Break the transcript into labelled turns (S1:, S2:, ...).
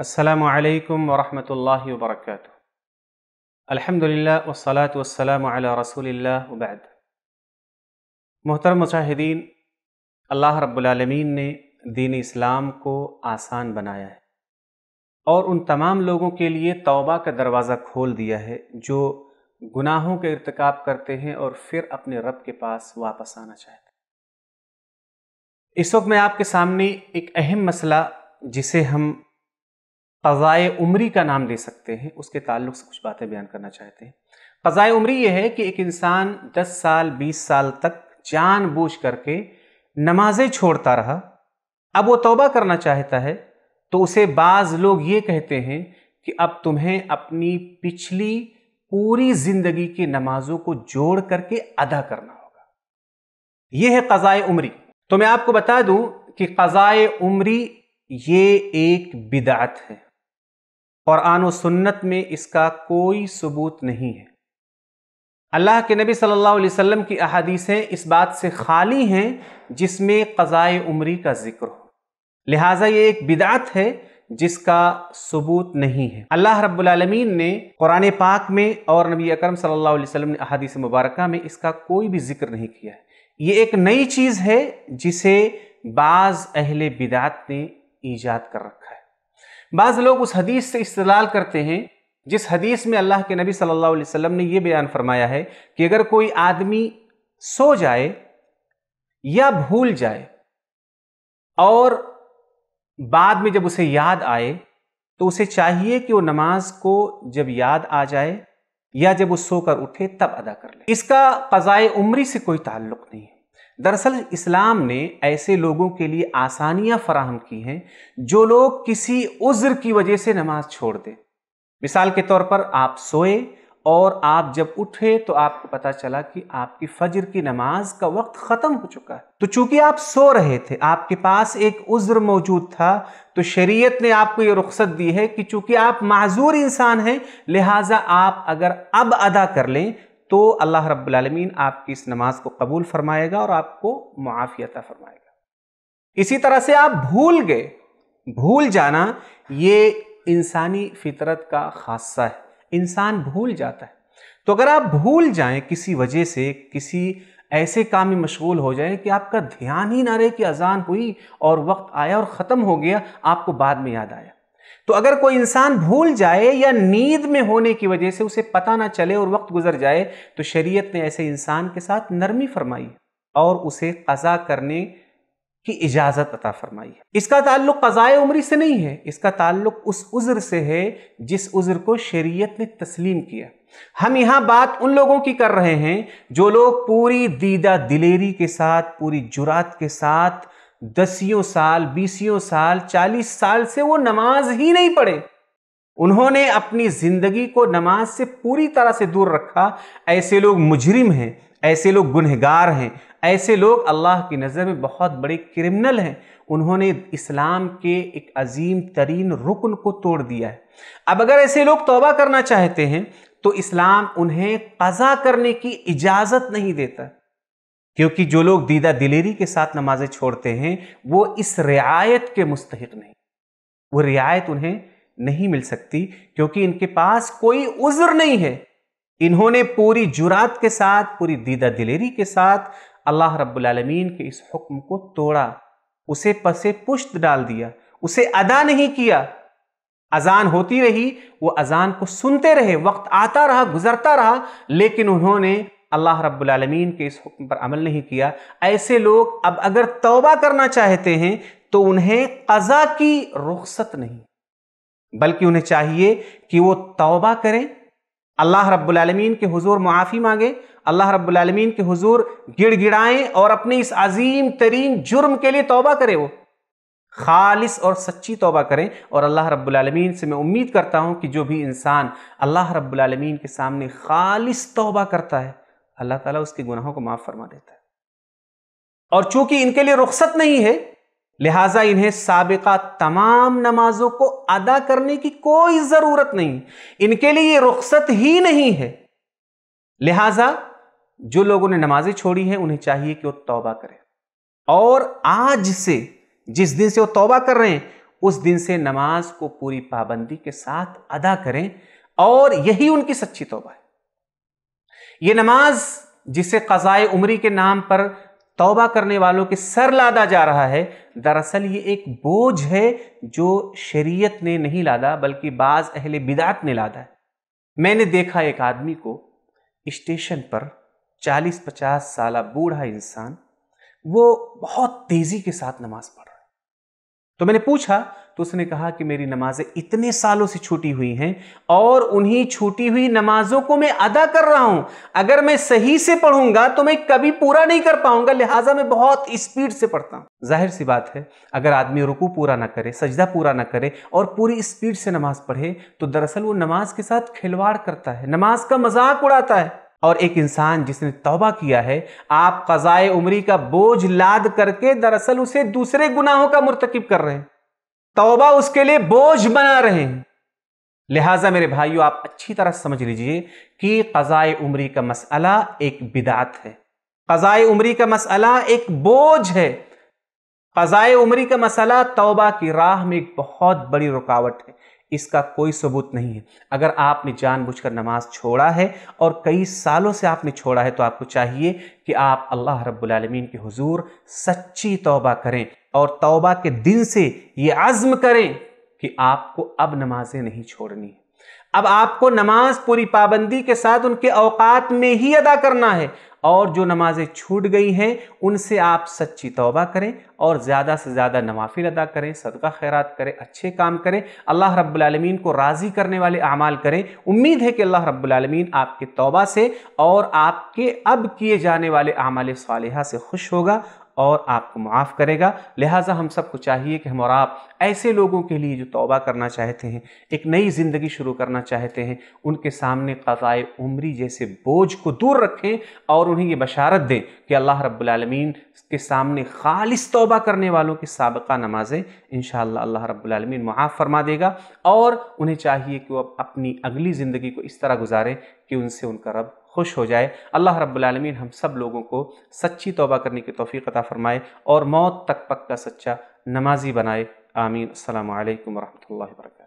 S1: असलकम वरहमल वर्क अलहमदिल्ला वसलात वसलाम रसोल्ला वबैद मोहतरम मुजाहिदीन अल्लाह रब्बुलमीन ने दीन इस्लाम को आसान बनाया है और उन तमाम लोगों के लिए तौबा का दरवाज़ा खोल दिया है जो गुनाहों के irtikab करते हैं और फिर अपने रब के पास वापस आना चाहते हैं इस वक्त मैं आपके सामने एक अहम मसला जिसे हम क़ज़ाए उम्री का नाम ले सकते हैं उसके ताल्लुक से कुछ बातें बयान करना चाहते हैं क़ज़ाए उम्री यह है कि एक इंसान 10 साल 20 साल तक जानबूझ करके नमाजें छोड़ता रहा अब वो तौबा करना चाहता है तो उसे बाज़ लोग ये कहते हैं कि अब तुम्हें अपनी पिछली पूरी ज़िंदगी की नमाजों को जोड़ करके अदा करना होगा यह है क़ज़ाए उम्री तो मैं आपको बता दूं कि क़ज़ाए उम्री ये एक बिदात है कुरान और सुन्नत में इसका कोई सबूत नहीं है अल्लाह के नबी सल्लल्लाहु अलैहि वसल्लम की अहादीसें इस बात से खाली हैं जिसमें क़ज़ाए उमरी का जिक्र हो लिहाजा ये एक बिदात है जिसका सबूत नहीं है अल्लाह रब्बुल ने कुरान पाक में और नबी अकरम सल्लल्लाहु अलैहि वसल्लम ने अहादीस मुबारक में इसका कोई भी जिक्र नहीं किया है ये एक नई चीज़ है जिसे बाज़ अहल बिदात ने ईजाद कर रखा है बाज़ लोग उस हदीस से इस्तलाल करते हैं जिस हदीस में अल्लाह के नबी सल्लल्लाहु अलैहि वसल्लम ने यह बयान फरमाया है कि अगर कोई आदमी सो जाए या भूल जाए और बाद में जब उसे याद आए तो उसे चाहिए कि वो नमाज को जब याद आ जाए या जब वो सोकर उठे तब अदा कर ले इसका कज़ाए उम्री से कोई ताल्लुक नहीं है दरअसल इस्लाम ने ऐसे लोगों के लिए आसानियां फराहम की हैं जो लोग किसी उज्र की वजह से नमाज छोड़ दें मिसाल के तौर पर आप सोए और आप जब उठे तो आपको पता चला कि आपकी फजर की नमाज का वक्त ख़त्म हो चुका है तो चूंकि आप सो रहे थे आपके पास एक उज्र मौजूद था तो शरीयत ने आपको ये रुख्सत दी है कि चूंकि आप माजूर इंसान हैं लिहाजा आप अगर अब अदा कर लें तो अल्लाह रब्लमीन आपकी इस नमाज को कबूल फरमाएगा और आपको मुआफ़ियता फरमाएगा इसी तरह से आप भूल गए भूल जाना ये इंसानी फितरत का खासा है इंसान भूल जाता है तो अगर आप भूल जाएं किसी वजह से किसी ऐसे काम में मशगूल हो जाए कि आपका ध्यान ही ना रहे कि अजान हुई और वक्त आया और ख़त्म हो गया आपको बाद में याद आया तो अगर कोई इंसान भूल जाए या नींद में होने की वजह से उसे पता ना चले और वक्त गुजर जाए तो शरीयत ने ऐसे इंसान के साथ नरमी फरमाई और उसे कज़ा करने की इजाज़त अता फरमाई है इसका ताल्लुक कज़ाए उम्री से नहीं है इसका ताल्लुक उस उज़्र से है जिस उज़्र को शरीयत ने तस्लीम किया हम यहां बात उन लोगों की कर रहे हैं जो लोग पूरी दीदा दिलेरी के साथ पूरी जुरात के साथ दसियों साल बीसियों साल चालीस साल से वो नमाज ही नहीं पढ़े उन्होंने अपनी जिंदगी को नमाज से पूरी तरह से दूर रखा ऐसे लोग मुजरिम हैं ऐसे लोग गुनहगार हैं ऐसे लोग अल्लाह की नज़र में बहुत बड़े क्रिमिनल हैं उन्होंने इस्लाम के एक अजीम तरीन रुकन को तोड़ दिया है अब अगर ऐसे लोग तोबा करना चाहते हैं तो इस्लाम उन्हें कज़ा करने की इजाज़त नहीं देता क्योंकि जो लोग दीदा दिलेरी के साथ नमाजें छोड़ते हैं वो इस रियायत के मुस्तक नहीं वो रियायत उन्हें नहीं मिल सकती क्योंकि इनके पास कोई उज्र नहीं है इन्होंने पूरी जुरात के साथ पूरी दीदा दिलेरी के साथ अल्लाह रब्बुलमीन के इस हुक्म को तोड़ा उसे पसे पुश्त डाल दिया उसे अदा नहीं किया अजान होती रही वो अजान को सुनते रहे वक्त आता रहा गुजरता रहा लेकिन उन्होंने अल्लाह रब्बुलमीन के इस हुक्म पर अमल नहीं किया ऐसे लोग अब अगर तोबा करना चाहते हैं तो उन्हें कज़ा की रुख्सत नहीं बल्कि उन्हें चाहिए कि वो तोबा करें अल्लाह रब्बुलमीन के हजूर मुआफ़ी मांगे अल्लाह रब्बुलमीन के हजूर गिड़ गिड़ाएँ और अपने इस अजीम तरीन जुर्म के लिए तोबा करें वो खालिस और सच्ची तोबा करें और अल्लाह रब्बुलमीन से मैं उम्मीद करता हूँ कि जो भी इंसान अल्लाह रब्लम के सामने खालिस तोबा करता है अल्लाह ताला उसके गुनाहों को माफ़ फरमा देता है और चूंकि इनके लिए रुख्सत नहीं है लिहाजा इन्हें सबका तमाम नमाजों को अदा करने की कोई ज़रूरत नहीं इनके लिए ये रुख्सत ही नहीं है लिहाजा जो लोगों ने नमाजें छोड़ी हैं उन्हें चाहिए कि वो तौबा करें और आज से जिस दिन से वो तौबा कर रहे हैं उस दिन से नमाज को पूरी पाबंदी के साथ अदा करें और यही उनकी सच्ची तौबा है ये नमाज जिसे क़ज़ाए उमरी के नाम पर तौबा करने वालों के सर लादा जा रहा है दरअसल ये एक बोझ है जो शरीयत ने नहीं लादा बल्कि बाज़ अहल बिदात ने लादा है मैंने देखा एक आदमी को स्टेशन पर 40-50 साल बूढ़ा इंसान वो बहुत तेज़ी के साथ नमाज़ पढ़ रहा है तो मैंने पूछा तो उसने कहा कि मेरी नमाजें इतने सालों से छूटी हुई हैं और उन्हीं छूटी हुई नमाजों को मैं अदा कर रहा हूं अगर मैं सही से पढ़ूंगा तो मैं कभी पूरा नहीं कर पाऊंगा लिहाजा मैं बहुत स्पीड से पढ़ता हूं जाहिर सी बात है अगर आदमी रुकू पूरा ना करे सजदा पूरा ना करे और पूरी स्पीड से नमाज पढ़े तो दरअसल वो नमाज के साथ खिलवाड़ करता है नमाज का मजाक उड़ाता है और एक इंसान जिसने तौबा किया है आप कज़ाए उमरी का बोझ लाद करके दरअसल उसे दूसरे गुनाहों का मुरतकब कर रहे हैं तौबा उसके लिए बोझ बना रहे हैं लिहाजा मेरे भाइयों आप अच्छी तरह समझ लीजिए कि कज़ाए उमरी का मसला एक बिदात है कज़ाए उमरी का मसला एक बोझ है कज़ाए उमरी का मसला तौबा की राह में एक बहुत बड़ी रुकावट है इसका कोई सबूत नहीं है अगर आपने जानबूझकर नमाज छोड़ा है और कई सालों से आपने छोड़ा है तो आपको चाहिए कि आप अल्लाह रब्बुलमीन के हुजूर सच्ची तौबा करें और तौबा के दिन से ये आज़म करें कि आपको अब नमाजें नहीं छोड़नी है अब आपको नमाज पूरी पाबंदी के साथ उनके अवकात में ही अदा करना है और जो नमाजें छूट गई हैं उनसे आप सच्ची तौबा करें और ज़्यादा से ज़्यादा नवाफिल अदा करें सदका खैरात करें अच्छे काम करें अल्लाह रब्बुल को राज़ी करने वाले अमाल करें उम्मीद है कि अल्लाह रब्बुल आपके तौबा से और आपके अब किए जाने वाले अमाल साल से खुश होगा और आपको माफ़ करेगा लिहाजा हम सबको चाहिए कि हम और आप ऐसे लोगों के लिए जो तौबा करना चाहते हैं एक नई ज़िंदगी शुरू करना चाहते हैं उनके सामने क़ज़ाए उम्री जैसे बोझ को दूर रखें और उन्हें ये बशारत दें कि अल्लाह रब्लमीन के सामने खालिस तौबा करने वालों की सबका नमाज़ें इन अल्लाह रब्लमीन मुआफ़ फरमा देगा और उन्हें चाहिए कि वह अपनी अगली ज़िंदगी को इस तरह गुजारें कि उनसे उनका रब खुश हो जाए अल्लाह रब्बुल हम सब लोगों को सच्ची तौबा करने की तोफ़ी अता फ़रमाए और मौत तक पक्का सच्चा नमाजी बनाए आमीन अल्लाम वरहमल वर्क